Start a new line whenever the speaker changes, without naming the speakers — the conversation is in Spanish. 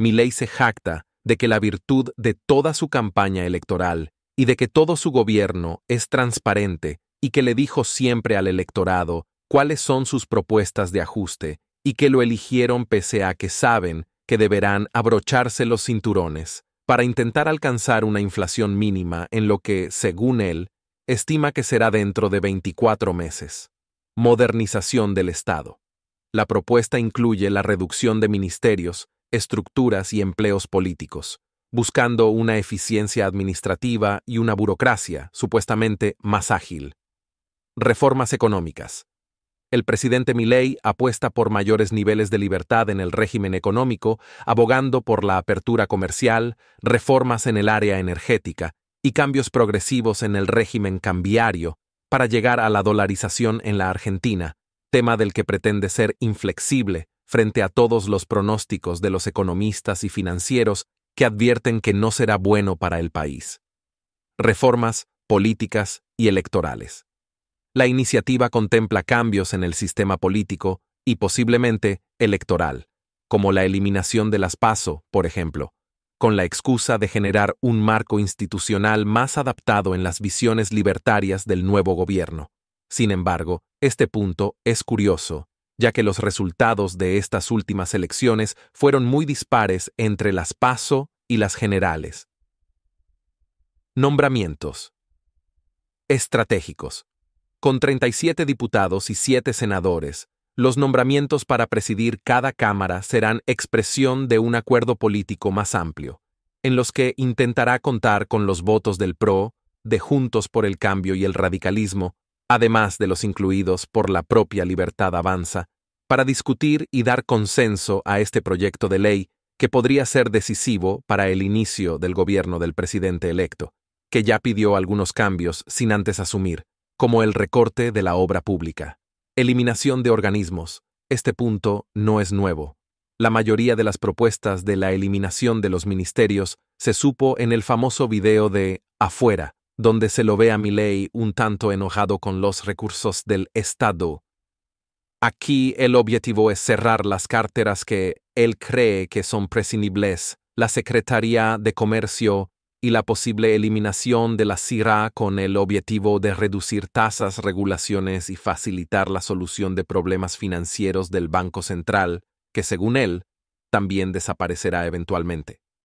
ley se jacta de que la virtud de toda su campaña electoral y de que todo su gobierno es transparente y que le dijo siempre al electorado cuáles son sus propuestas de ajuste y que lo eligieron pese a que saben que deberán abrocharse los cinturones para intentar alcanzar una inflación mínima en lo que, según él, estima que será dentro de 24 meses. Modernización del Estado. La propuesta incluye la reducción de ministerios, estructuras y empleos políticos, buscando una eficiencia administrativa y una burocracia supuestamente más ágil. Reformas económicas. El presidente Milei apuesta por mayores niveles de libertad en el régimen económico, abogando por la apertura comercial, reformas en el área energética y cambios progresivos en el régimen cambiario para llegar a la dolarización en la Argentina, tema del que pretende ser inflexible frente a todos los pronósticos de los economistas y financieros que advierten que no será bueno para el país. Reformas, políticas y electorales. La iniciativa contempla cambios en el sistema político y posiblemente electoral, como la eliminación de las PASO, por ejemplo, con la excusa de generar un marco institucional más adaptado en las visiones libertarias del nuevo gobierno. Sin embargo, este punto es curioso ya que los resultados de estas últimas elecciones fueron muy dispares entre las PASO y las generales. Nombramientos. Estratégicos. Con 37 diputados y 7 senadores, los nombramientos para presidir cada Cámara serán expresión de un acuerdo político más amplio, en los que intentará contar con los votos del PRO, de Juntos por el Cambio y el Radicalismo, además de los incluidos por la propia Libertad Avanza, para discutir y dar consenso a este proyecto de ley que podría ser decisivo para el inicio del gobierno del presidente electo, que ya pidió algunos cambios sin antes asumir, como el recorte de la obra pública. Eliminación de organismos. Este punto no es nuevo. La mayoría de las propuestas de la eliminación de los ministerios se supo en el famoso video de Afuera, donde se lo ve a Milley un tanto enojado con los recursos del Estado. Aquí el objetivo es cerrar las carteras que él cree que son prescindibles, la Secretaría de Comercio y la posible eliminación de la CIRA con el objetivo de reducir tasas, regulaciones y facilitar la solución de problemas financieros del Banco Central, que según él, también desaparecerá eventualmente.